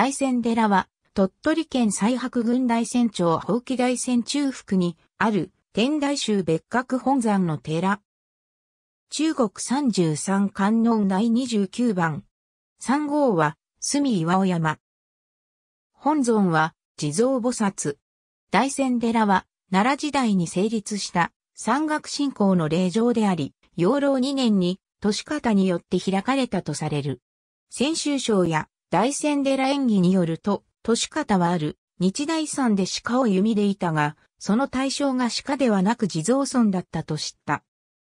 大仙寺は、鳥取県西白郡大仙町宝器大仙中腹にある天台宗別格本山の寺。中国33観音第29番。3号は、隅岩尾山。本尊は、地蔵菩薩。大仙寺は、奈良時代に成立した山岳信仰の霊場であり、養老2年に、年方によって開かれたとされる。先週省や大仙寺演技によると、年方はある、日大山で鹿を弓でいたが、その対象が鹿ではなく地蔵村だったと知った。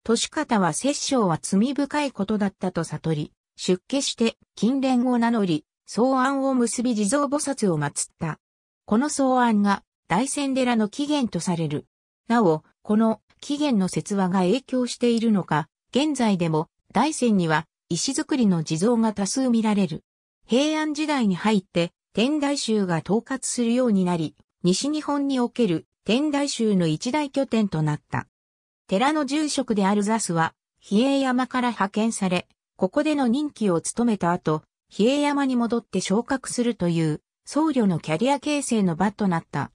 年方は殺生は罪深いことだったと悟り、出家して近連を名乗り、草案を結び地蔵菩薩を祀った。この草案が大仙寺の起源とされる。なお、この起源の説話が影響しているのか、現在でも大仙には石造りの地蔵が多数見られる。平安時代に入って天台宗が統括するようになり、西日本における天台宗の一大拠点となった。寺の住職であるザスは、比叡山から派遣され、ここでの任期を務めた後、比叡山に戻って昇格するという、僧侶のキャリア形成の場となった。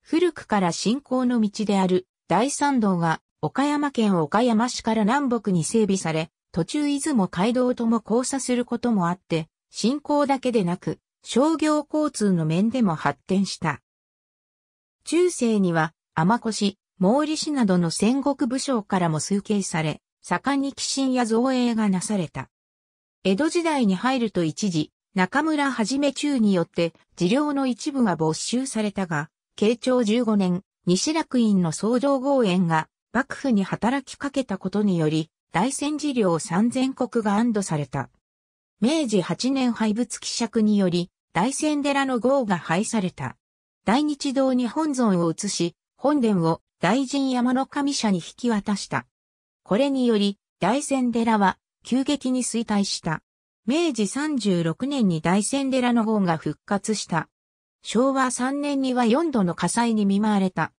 古くから信仰の道である大参道が岡山県岡山市から南北に整備され、途中出雲街道とも交差することもあって、信仰だけでなく、商業交通の面でも発展した。中世には、天越、毛利氏などの戦国武将からも崇敬され、盛んに寄進や造営がなされた。江戸時代に入ると一時、中村はじめ中によって、寺領の一部が没収されたが、慶長15年、西楽院の創造合園が、幕府に働きかけたことにより、大戦寺領三千国が安堵された。明治8年廃仏希釈により、大仙寺の号が廃された。大日堂に本尊を移し、本殿を大神山の神社に引き渡した。これにより、大仙寺は急激に衰退した。明治36年に大仙寺の号が復活した。昭和3年には4度の火災に見舞われた。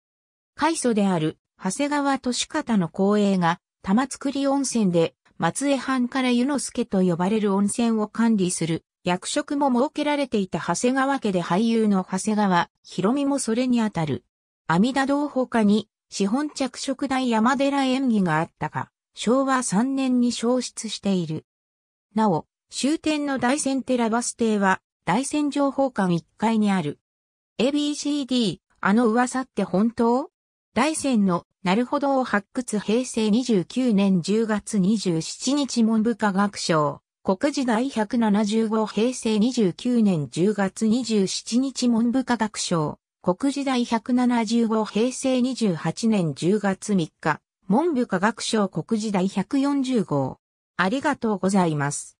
開祖である長谷川利方の公営が玉造温泉で松江藩から湯之助と呼ばれる温泉を管理する役職も設けられていた長谷川家で俳優の長谷川博美もそれにあたる。阿弥陀堂他に資本着色大山寺演技があったが、昭和3年に消失している。なお、終点の大仙寺バス停は大仙情報館1階にある。ABCD、あの噂って本当大戦のなるほどを発掘平成29年10月27日文部科学省。国時代1 7 5平成29年10月27日文部科学省。国時代1 7 5平成28年10月3日。文部科学省国時代140号。ありがとうございます。